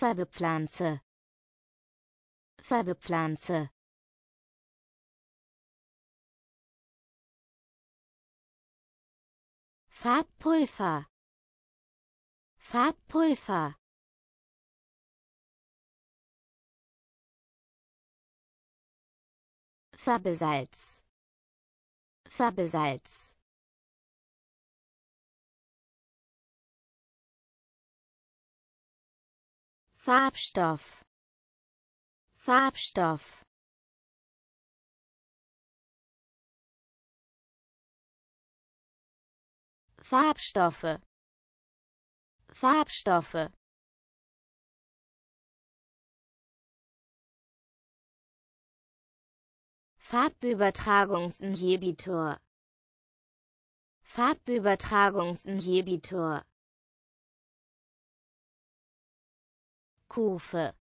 Färbepflanze Färbepflanze Farbpulver Farbpulver Färbesalz Färbesalz Farbstoff Farbstoff Farbstoffe Farbstoffe Farbübertragungsinhibitor Farbübertragungsinhibitor 库费。